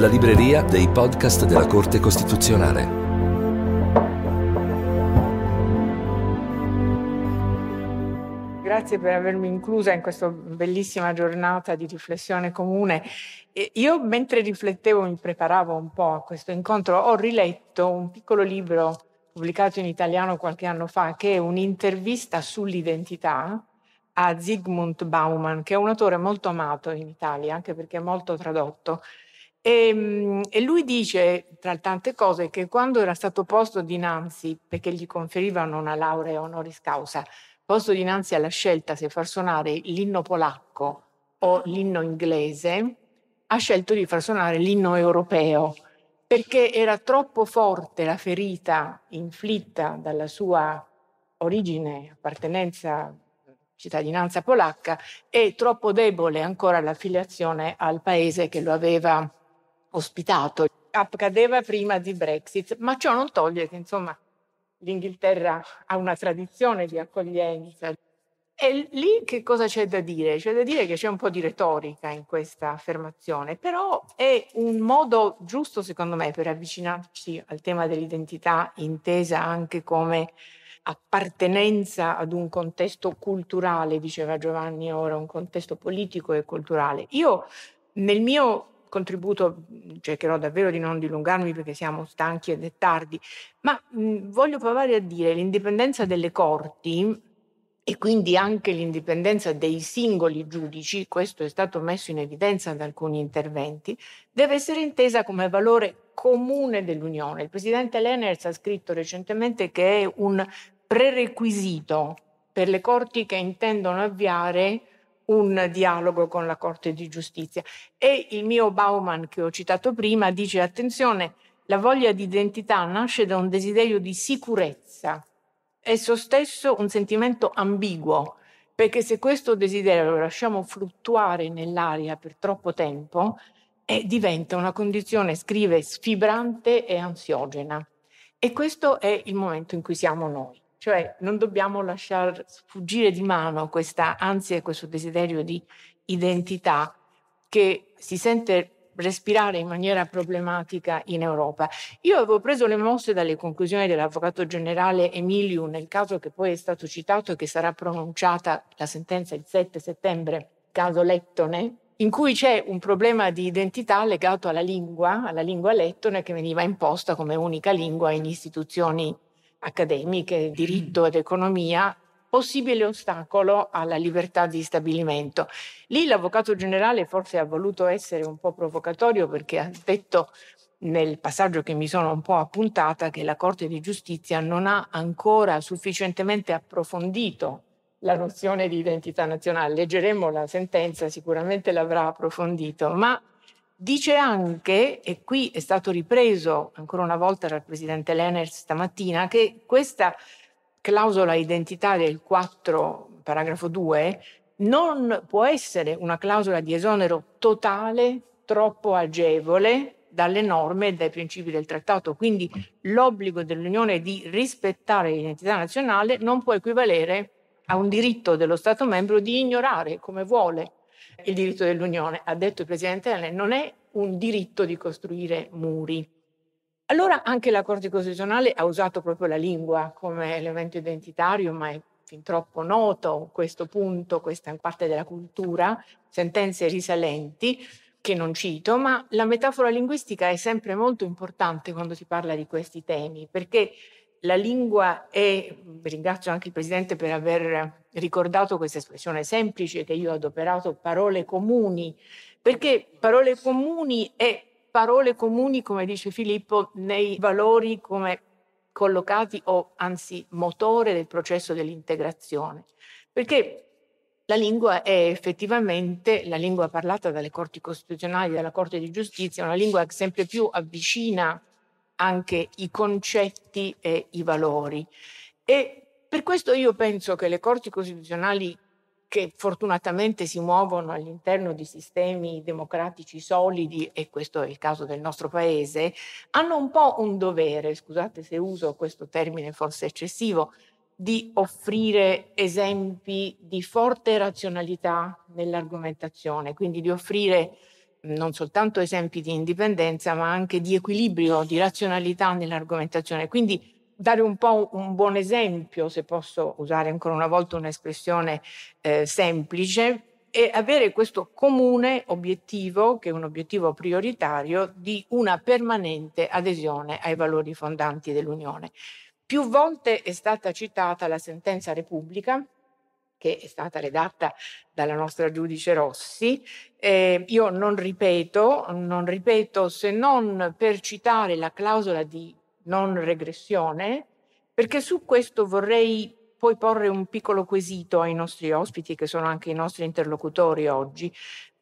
la libreria dei podcast della Corte Costituzionale. Grazie per avermi inclusa in questa bellissima giornata di riflessione comune. Io mentre riflettevo, mi preparavo un po' a questo incontro, ho riletto un piccolo libro pubblicato in italiano qualche anno fa, che è un'intervista sull'identità a Zygmunt Bauman, che è un autore molto amato in Italia, anche perché è molto tradotto, e, ehm, e, lui dice, tra tante cose, che quando era stato posto dinanzi, perché gli conferivano una laurea honoris causa, posto dinanzi alla scelta se far suonare l'inno polacco o ah. l'inno inglese, ha scelto di far suonare l'inno europeo, perché era troppo forte la ferita inflitta dalla sua origine, appartenenza, cittadinanza polacca e troppo debole ancora l'affiliazione al paese che lo aveva ospitato. Accadeva prima di Brexit, ma ciò non toglie che insomma l'Inghilterra ha una tradizione di accoglienza. E lì che cosa c'è da dire? C'è da dire che c'è un po' di retorica in questa affermazione, però è un modo giusto secondo me per avvicinarci al tema dell'identità intesa anche come appartenenza ad un contesto culturale, diceva Giovanni ora, un contesto politico e culturale. Io nel mio contributo cercherò davvero di non dilungarmi perché siamo stanchi ed è tardi, ma mh, voglio provare a dire l'indipendenza delle corti e quindi anche l'indipendenza dei singoli giudici, questo è stato messo in evidenza da alcuni interventi, deve essere intesa come valore comune dell'Unione. Il presidente Lenners ha scritto recentemente che è un prerequisito per le corti che intendono avviare un dialogo con la Corte di giustizia. E il mio Bauman che ho citato prima dice attenzione, la voglia di identità nasce da un desiderio di sicurezza, esso stesso un sentimento ambiguo, perché se questo desiderio lo lasciamo fluttuare nell'aria per troppo tempo, eh, diventa una condizione, scrive, sfibrante e ansiogena. E questo è il momento in cui siamo noi. Cioè non dobbiamo lasciare sfuggire di mano questa ansia e questo desiderio di identità che si sente respirare in maniera problematica in Europa. Io avevo preso le mosse dalle conclusioni dell'avvocato generale Emilio nel caso che poi è stato citato e che sarà pronunciata la sentenza il 7 settembre, caso Lettone, in cui c'è un problema di identità legato alla lingua, alla lingua lettone che veniva imposta come unica lingua in istituzioni accademiche, mm. diritto ed economia, possibile ostacolo alla libertà di stabilimento. Lì l'avvocato generale forse ha voluto essere un po' provocatorio perché ha detto nel passaggio che mi sono un po' appuntata che la Corte di giustizia non ha ancora sufficientemente approfondito la nozione di identità nazionale. Leggeremo la sentenza, sicuramente l'avrà approfondito, ma Dice anche, e qui è stato ripreso ancora una volta dal presidente Lenners stamattina, che questa clausola identità del 4, paragrafo 2, non può essere una clausola di esonero totale, troppo agevole dalle norme e dai principi del trattato. Quindi l'obbligo dell'Unione di rispettare l'identità nazionale non può equivalere a un diritto dello Stato membro di ignorare come vuole il diritto dell'Unione, ha detto il Presidente Elena, non è un diritto di costruire muri. Allora anche la Corte Costituzionale ha usato proprio la lingua come elemento identitario, ma è fin troppo noto questo punto, questa è parte della cultura, sentenze risalenti che non cito, ma la metafora linguistica è sempre molto importante quando si parla di questi temi, perché la lingua è, ringrazio anche il Presidente per aver ricordato questa espressione semplice che io ho adoperato, parole comuni, perché parole comuni e parole comuni, come dice Filippo, nei valori come collocati o anzi motore del processo dell'integrazione. Perché la lingua è effettivamente, la lingua parlata dalle corti costituzionali, dalla Corte di giustizia, una lingua che sempre più avvicina anche i concetti e i valori. E per questo io penso che le corti costituzionali che fortunatamente si muovono all'interno di sistemi democratici solidi, e questo è il caso del nostro paese, hanno un po' un dovere, scusate se uso questo termine forse eccessivo, di offrire esempi di forte razionalità nell'argomentazione, quindi di offrire non soltanto esempi di indipendenza, ma anche di equilibrio, di razionalità nell'argomentazione. Quindi dare un po' un buon esempio, se posso usare ancora una volta un'espressione eh, semplice, e avere questo comune obiettivo, che è un obiettivo prioritario, di una permanente adesione ai valori fondanti dell'Unione. Più volte è stata citata la sentenza Repubblica che è stata redatta dalla nostra giudice Rossi. Eh, io non ripeto, non ripeto se non per citare la clausola di non regressione, perché su questo vorrei poi porre un piccolo quesito ai nostri ospiti, che sono anche i nostri interlocutori oggi,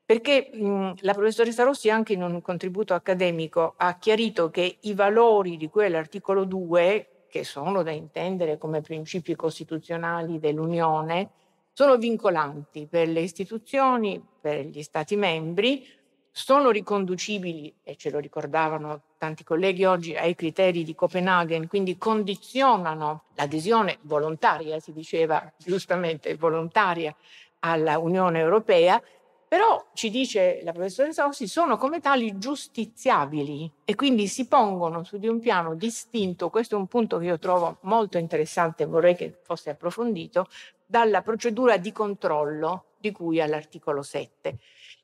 perché mh, la professoressa Rossi, anche in un contributo accademico, ha chiarito che i valori di quell'articolo 2, che sono da intendere come principi costituzionali dell'Unione, sono vincolanti per le istituzioni, per gli Stati membri, sono riconducibili, e ce lo ricordavano tanti colleghi oggi, ai criteri di Copenaghen, quindi condizionano l'adesione volontaria, si diceva giustamente volontaria, alla Unione Europea, però ci dice la professoressa Ossi, sono come tali giustiziabili e quindi si pongono su di un piano distinto, questo è un punto che io trovo molto interessante e vorrei che fosse approfondito, dalla procedura di controllo di cui all'articolo 7.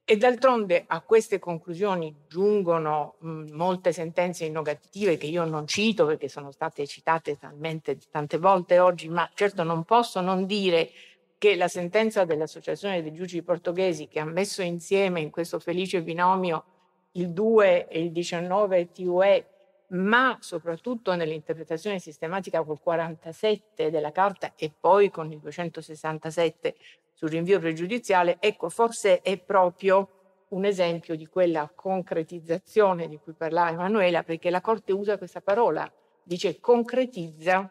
E d'altronde a queste conclusioni giungono mh, molte sentenze innovative che io non cito perché sono state citate talmente tante volte oggi, ma certo non posso non dire che la sentenza dell'Associazione dei Giudici Portoghesi che ha messo insieme in questo felice binomio il 2 e il 19 TUE ma soprattutto nell'interpretazione sistematica col 47 della carta e poi con il 267 sul rinvio pregiudiziale, ecco, forse è proprio un esempio di quella concretizzazione di cui parlava Emanuela, perché la Corte usa questa parola, dice concretizza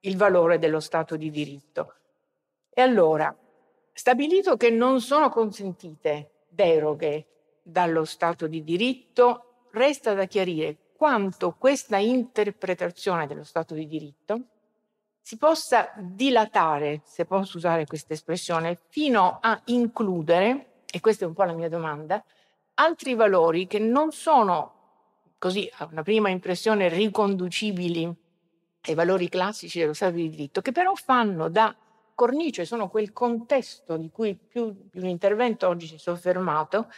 il valore dello Stato di diritto. E allora, stabilito che non sono consentite deroghe dallo Stato di diritto, resta da chiarire quanto questa interpretazione dello Stato di diritto si possa dilatare, se posso usare questa espressione, fino a includere, e questa è un po' la mia domanda, altri valori che non sono così a una prima impressione riconducibili ai valori classici dello Stato di diritto, che però fanno da cornice, sono quel contesto di cui più di un intervento oggi si è soffermato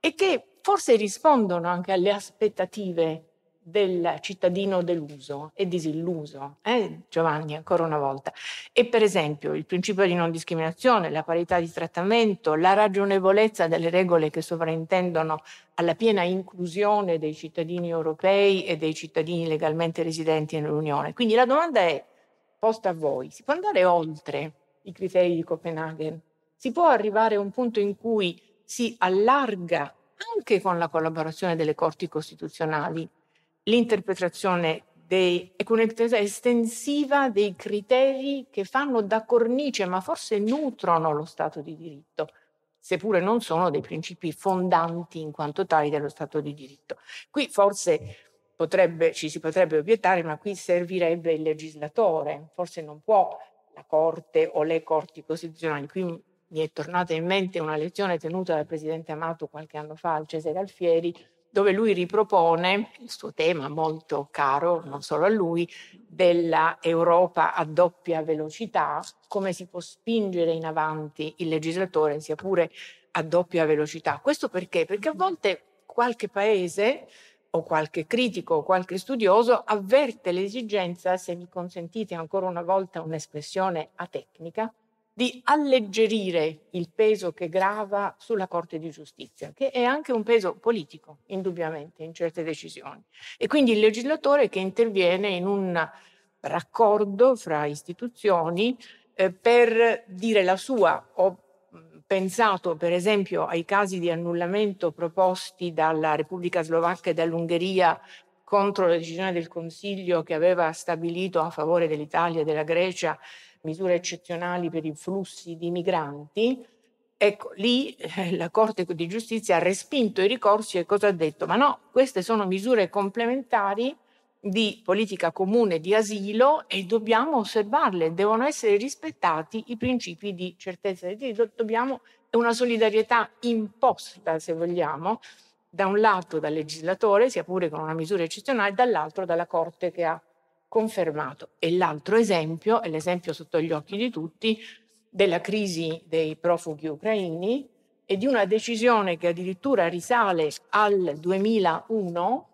e che forse rispondono anche alle aspettative del cittadino deluso e disilluso, eh, Giovanni, ancora una volta. E per esempio il principio di non discriminazione, la parità di trattamento, la ragionevolezza delle regole che sovraintendono alla piena inclusione dei cittadini europei e dei cittadini legalmente residenti nell'Unione. Quindi la domanda è posta a voi, si può andare oltre i criteri di Copenaghen? Si può arrivare a un punto in cui si allarga anche con la collaborazione delle corti costituzionali l'interpretazione dei, è un'interpretazione estensiva dei criteri che fanno da cornice, ma forse nutrono lo Stato di diritto, seppure non sono dei principi fondanti in quanto tali dello Stato di diritto. Qui forse potrebbe, ci si potrebbe obiettare, ma qui servirebbe il legislatore, forse non può la Corte o le Corti Costituzionali. Qui mi è tornata in mente una lezione tenuta dal Presidente Amato qualche anno fa al Cesare Alfieri, dove lui ripropone il suo tema molto caro, non solo a lui, della Europa a doppia velocità, come si può spingere in avanti il legislatore, sia pure a doppia velocità. Questo perché? Perché a volte qualche paese o qualche critico o qualche studioso avverte l'esigenza, se mi consentite ancora una volta un'espressione atecnica, tecnica, di alleggerire il peso che grava sulla Corte di Giustizia, che è anche un peso politico, indubbiamente, in certe decisioni. E quindi il legislatore che interviene in un raccordo fra istituzioni eh, per dire la sua. Ho mm, pensato per esempio ai casi di annullamento proposti dalla Repubblica Slovacca e dall'Ungheria contro la decisione del Consiglio che aveva stabilito a favore dell'Italia e della Grecia misure eccezionali per i flussi di migranti, ecco, lì eh, la Corte di Giustizia ha respinto i ricorsi e cosa ha detto? Ma no, queste sono misure complementari di politica comune di asilo e dobbiamo osservarle, devono essere rispettati i principi di certezza dei diritti, dobbiamo una solidarietà imposta, se vogliamo, da un lato dal legislatore, sia pure con una misura eccezionale, dall'altro dalla Corte che ha confermato. E l'altro esempio, è l'esempio sotto gli occhi di tutti, della crisi dei profughi ucraini e di una decisione che addirittura risale al 2001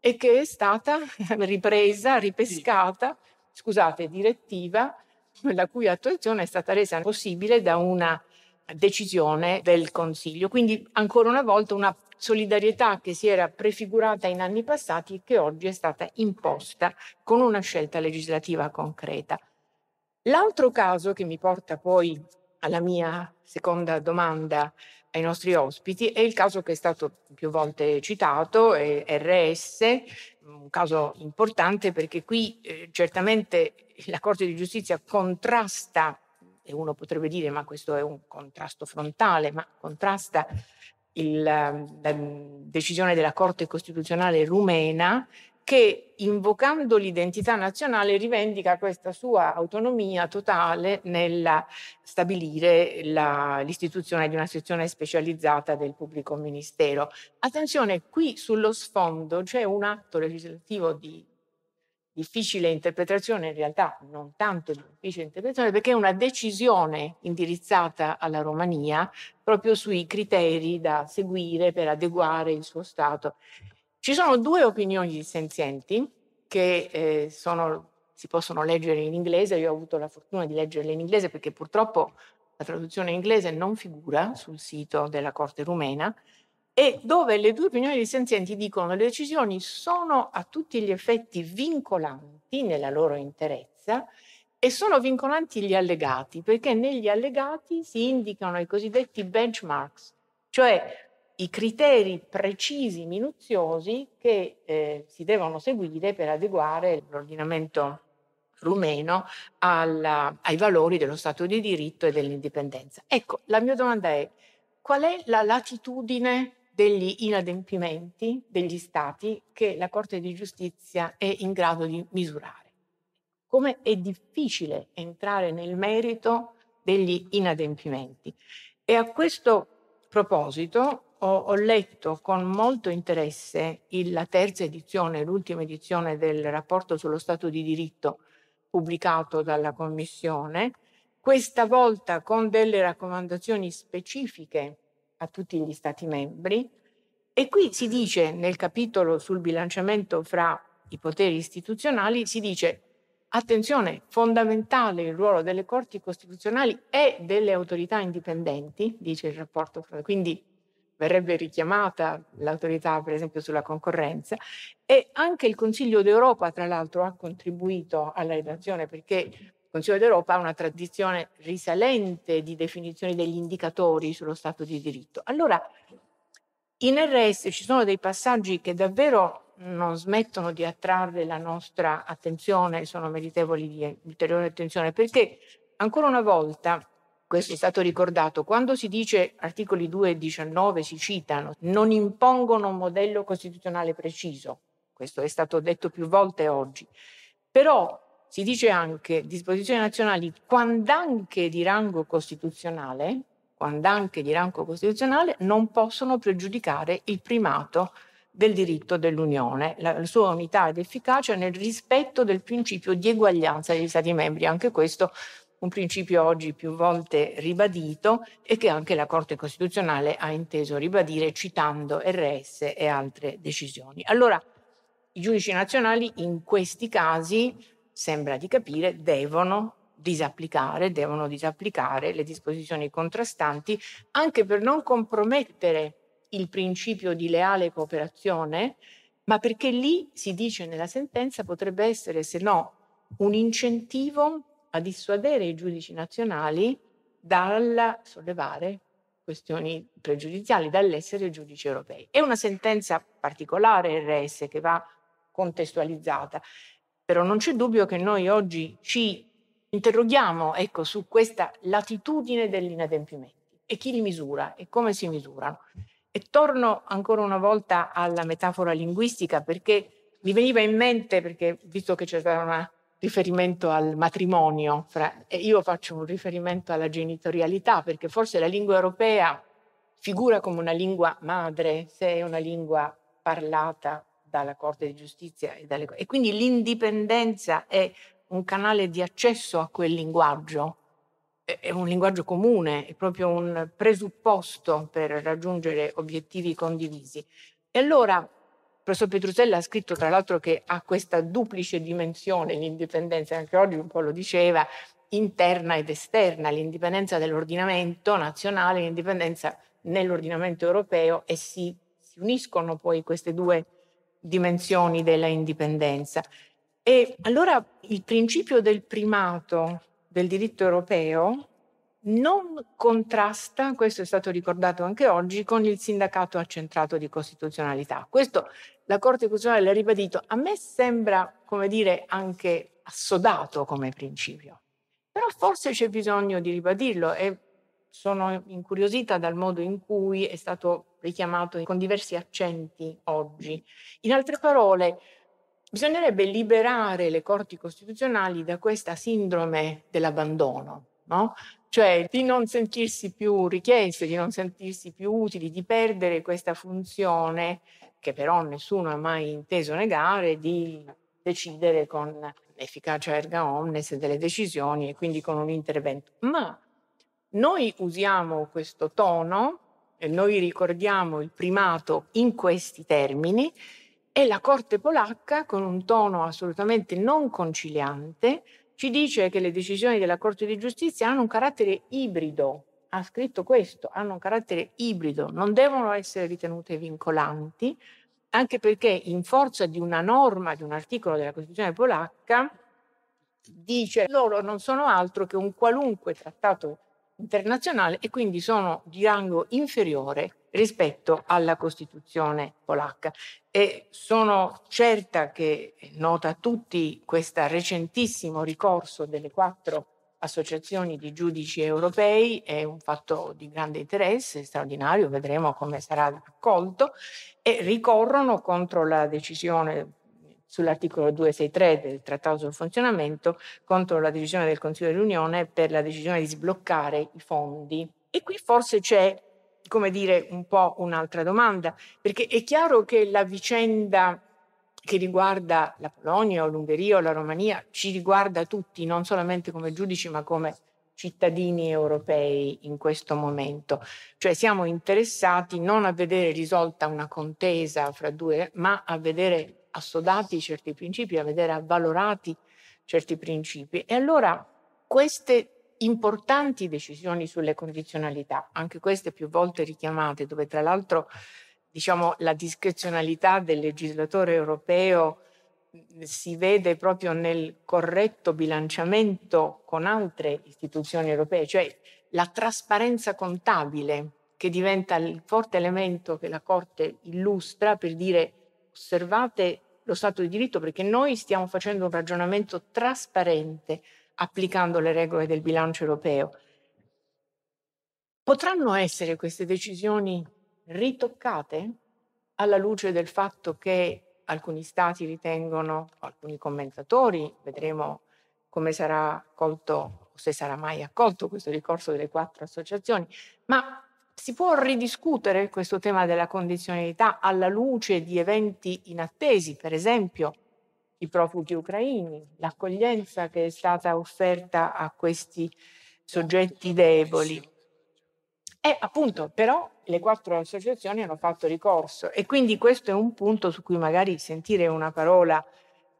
e che è stata ripresa, ripescata, scusate, direttiva, la cui attuazione è stata resa possibile da una decisione del Consiglio. Quindi ancora una volta una solidarietà che si era prefigurata in anni passati e che oggi è stata imposta con una scelta legislativa concreta. L'altro caso che mi porta poi alla mia seconda domanda ai nostri ospiti è il caso che è stato più volte citato, RS, un caso importante perché qui eh, certamente la Corte di giustizia contrasta e uno potrebbe dire ma questo è un contrasto frontale, ma contrasta il, ehm, la decisione della Corte Costituzionale rumena che invocando l'identità nazionale rivendica questa sua autonomia totale nel stabilire la, l'istituzione di una sezione specializzata del pubblico ministero. Attenzione, qui sullo sfondo c'è un atto legislativo di difficile interpretazione, in realtà non tanto difficile interpretazione, perché è una decisione indirizzata alla Romania proprio sui criteri da seguire per adeguare il suo Stato. Ci sono due opinioni dissenzienti che eh, sono, si possono leggere in inglese, io ho avuto la fortuna di leggerle in inglese perché purtroppo la traduzione inglese non figura sul sito della Corte rumena, e dove le due opinioni dei senzienti dicono che le decisioni sono a tutti gli effetti vincolanti nella loro interezza e sono vincolanti gli allegati, perché negli allegati si indicano i cosiddetti benchmarks, cioè i criteri precisi, minuziosi che eh, si devono seguire per adeguare l'ordinamento rumeno alla, ai valori dello Stato di diritto e dell'indipendenza. Ecco, la mia domanda è qual è la latitudine degli inadempimenti degli Stati che la Corte di giustizia è in grado di misurare. Come è difficile entrare nel merito degli inadempimenti. E a questo proposito ho, ho letto con molto interesse il, la terza edizione, l'ultima edizione del rapporto sullo Stato di diritto pubblicato dalla Commissione, questa volta con delle raccomandazioni specifiche a tutti gli Stati membri. E qui si dice nel capitolo sul bilanciamento fra i poteri istituzionali, si dice attenzione, fondamentale il ruolo delle corti costituzionali e delle autorità indipendenti, dice il rapporto, quindi verrebbe richiamata l'autorità per esempio sulla concorrenza e anche il Consiglio d'Europa tra l'altro ha contribuito alla redazione perché Consiglio d'Europa ha una tradizione risalente di definizione degli indicatori sullo Stato di diritto. Allora, in RS ci sono dei passaggi che davvero non smettono di attrarre la nostra attenzione, sono meritevoli di ulteriore attenzione, perché ancora una volta questo è stato ricordato, quando si dice articoli 2 e 19 si citano, non impongono un modello costituzionale preciso, questo è stato detto più volte oggi, però si dice anche disposizioni nazionali quand'anche di rango costituzionale, quand'anche di rango costituzionale, non possono pregiudicare il primato del diritto dell'Unione, la sua unità ed efficacia nel rispetto del principio di eguaglianza degli Stati membri. Anche questo un principio oggi più volte ribadito e che anche la Corte Costituzionale ha inteso ribadire citando RS e altre decisioni. Allora, i giudici nazionali in questi casi sembra di capire, devono disapplicare, devono disapplicare le disposizioni contrastanti anche per non compromettere il principio di leale cooperazione, ma perché lì si dice nella sentenza potrebbe essere, se no, un incentivo a dissuadere i giudici nazionali dal sollevare questioni pregiudiziali, dall'essere giudici europei. È una sentenza particolare RS che va contestualizzata però non c'è dubbio che noi oggi ci interroghiamo ecco, su questa latitudine degli inadempimenti e chi li misura e come si misurano. E torno ancora una volta alla metafora linguistica perché mi veniva in mente, perché visto che c'era un riferimento al matrimonio, fra, io faccio un riferimento alla genitorialità perché forse la lingua europea figura come una lingua madre se è una lingua parlata dalla Corte di Giustizia e dalle... E quindi l'indipendenza è un canale di accesso a quel linguaggio, è un linguaggio comune, è proprio un presupposto per raggiungere obiettivi condivisi. E allora il professor Petrusella ha scritto tra l'altro che ha questa duplice dimensione l'indipendenza, anche oggi un po' lo diceva, interna ed esterna, l'indipendenza dell'ordinamento nazionale, l'indipendenza nell'ordinamento europeo e si, si uniscono poi queste due dimensioni della indipendenza. E allora il principio del primato del diritto europeo non contrasta, questo è stato ricordato anche oggi, con il sindacato accentrato di costituzionalità. Questo la Corte Costituzionale l'ha ribadito. A me sembra, come dire, anche assodato come principio. Però forse c'è bisogno di ribadirlo e sono incuriosita dal modo in cui è stato richiamato con diversi accenti oggi. In altre parole, bisognerebbe liberare le corti costituzionali da questa sindrome dell'abbandono, no? cioè di non sentirsi più richieste, di non sentirsi più utili, di perdere questa funzione che però nessuno ha mai inteso negare di decidere con efficacia erga omnes delle decisioni e quindi con un intervento. Ma noi usiamo questo tono, e noi ricordiamo il primato in questi termini e la Corte polacca, con un tono assolutamente non conciliante, ci dice che le decisioni della Corte di giustizia hanno un carattere ibrido, ha scritto questo, hanno un carattere ibrido, non devono essere ritenute vincolanti, anche perché in forza di una norma, di un articolo della Costituzione polacca, dice loro non sono altro che un qualunque trattato internazionale e quindi sono di rango inferiore rispetto alla Costituzione polacca. E sono certa che nota a tutti questo recentissimo ricorso delle quattro associazioni di giudici europei, è un fatto di grande interesse, straordinario, vedremo come sarà accolto, e ricorrono contro la decisione sull'articolo 263 del Trattato sul funzionamento contro la decisione del Consiglio dell'Unione per la decisione di sbloccare i fondi. E qui forse c'è, come dire, un po' un'altra domanda, perché è chiaro che la vicenda che riguarda la Polonia o l'Ungheria o la Romania ci riguarda tutti, non solamente come giudici, ma come cittadini europei in questo momento. Cioè siamo interessati non a vedere risolta una contesa fra due, ma a vedere assodati certi principi, a vedere avvalorati certi principi. E allora queste importanti decisioni sulle condizionalità, anche queste più volte richiamate, dove tra l'altro diciamo, la discrezionalità del legislatore europeo si vede proprio nel corretto bilanciamento con altre istituzioni europee, cioè la trasparenza contabile che diventa il forte elemento che la Corte illustra per dire osservate lo Stato di diritto perché noi stiamo facendo un ragionamento trasparente applicando le regole del bilancio europeo. Potranno essere queste decisioni ritoccate alla luce del fatto che alcuni stati ritengono, alcuni commentatori, vedremo come sarà accolto o se sarà mai accolto questo ricorso delle quattro associazioni, ma si può ridiscutere questo tema della condizionalità alla luce di eventi inattesi, per esempio i profughi ucraini, l'accoglienza che è stata offerta a questi soggetti deboli. E appunto, però, le quattro associazioni hanno fatto ricorso e quindi questo è un punto su cui magari sentire una parola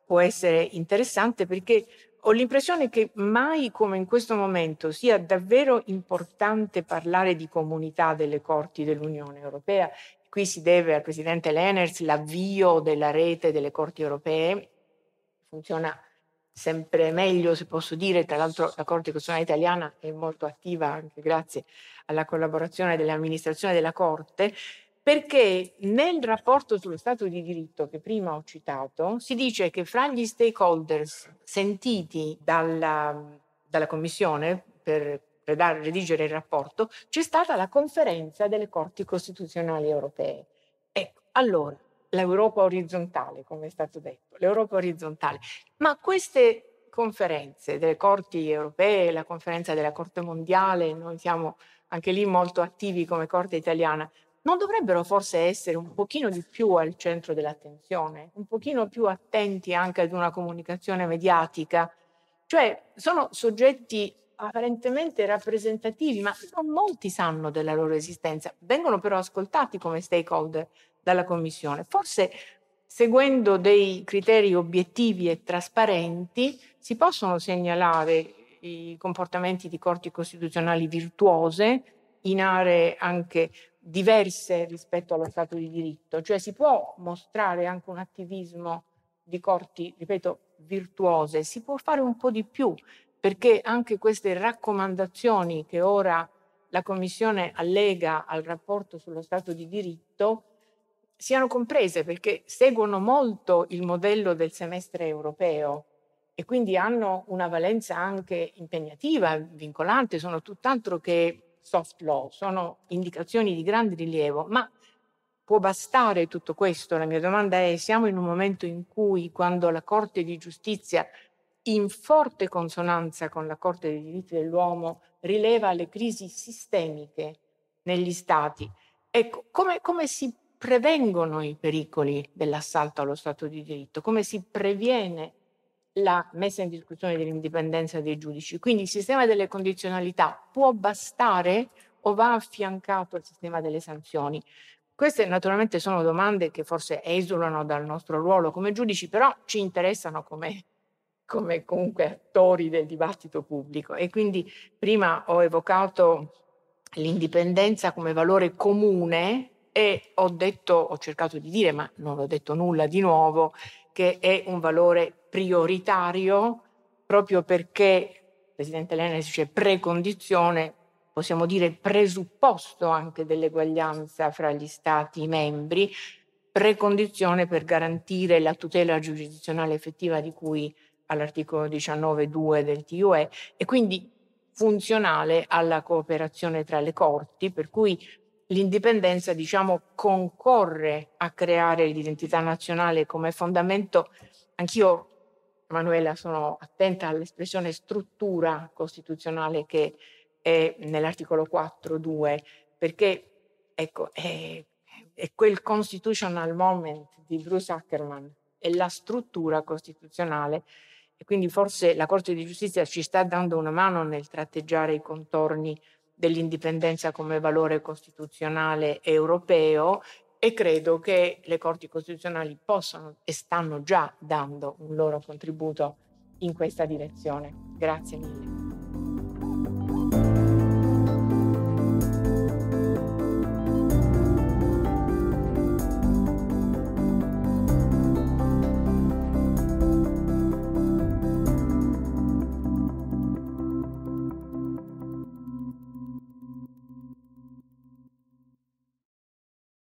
può essere interessante perché ho l'impressione che mai come in questo momento sia davvero importante parlare di comunità delle corti dell'Unione Europea. Qui si deve al presidente Lenners l'avvio della rete delle corti europee. Funziona sempre meglio, se posso dire. Tra l'altro la Corte Costituzionale italiana è molto attiva anche grazie alla collaborazione dell'amministrazione della Corte perché nel rapporto sullo Stato di diritto che prima ho citato si dice che fra gli stakeholders sentiti dalla, dalla Commissione per redigere il rapporto c'è stata la conferenza delle corti costituzionali europee. Ecco, allora, l'Europa orizzontale, come è stato detto, l'Europa orizzontale, ma queste conferenze delle corti europee, la conferenza della Corte mondiale, noi siamo anche lì molto attivi come Corte italiana, non dovrebbero forse essere un pochino di più al centro dell'attenzione, un pochino più attenti anche ad una comunicazione mediatica? Cioè, sono soggetti apparentemente rappresentativi, ma non molti sanno della loro esistenza, vengono però ascoltati come stakeholder dalla Commissione. Forse seguendo dei criteri obiettivi e trasparenti si possono segnalare i comportamenti di corti costituzionali virtuose in aree anche diverse rispetto allo Stato di diritto, cioè si può mostrare anche un attivismo di corti, ripeto, virtuose, si può fare un po' di più, perché anche queste raccomandazioni che ora la Commissione allega al rapporto sullo Stato di diritto siano comprese, perché seguono molto il modello del semestre europeo e quindi hanno una valenza anche impegnativa, vincolante, sono tutt'altro che soft law, sono indicazioni di grande rilievo, ma può bastare tutto questo? La mia domanda è, siamo in un momento in cui quando la Corte di giustizia, in forte consonanza con la Corte dei diritti dell'uomo, rileva le crisi sistemiche negli Stati, ecco, come, come si prevengono i pericoli dell'assalto allo Stato di diritto? Come si previene la messa in discussione dell'indipendenza dei giudici. Quindi il sistema delle condizionalità può bastare o va affiancato al sistema delle sanzioni? Queste naturalmente sono domande che forse esulano dal nostro ruolo come giudici, però ci interessano come, come comunque attori del dibattito pubblico. E quindi prima ho evocato l'indipendenza come valore comune e ho detto, ho cercato di dire, ma non ho detto nulla di nuovo, che è un valore prioritario proprio perché, Presidente Lenes dice precondizione, possiamo dire presupposto anche dell'eguaglianza fra gli Stati membri, precondizione per garantire la tutela giurisdizionale effettiva di cui all'articolo 19.2 del TUE e quindi funzionale alla cooperazione tra le corti, per cui l'indipendenza diciamo concorre a creare l'identità nazionale come fondamento. Anch'io, Manuela, sono attenta all'espressione struttura costituzionale che è nell'articolo 4.2, perché ecco, è, è quel constitutional moment di Bruce Ackerman, è la struttura costituzionale e quindi forse la Corte di Giustizia ci sta dando una mano nel tratteggiare i contorni dell'indipendenza come valore costituzionale europeo e credo che le corti costituzionali possano e stanno già dando un loro contributo in questa direzione. Grazie mille.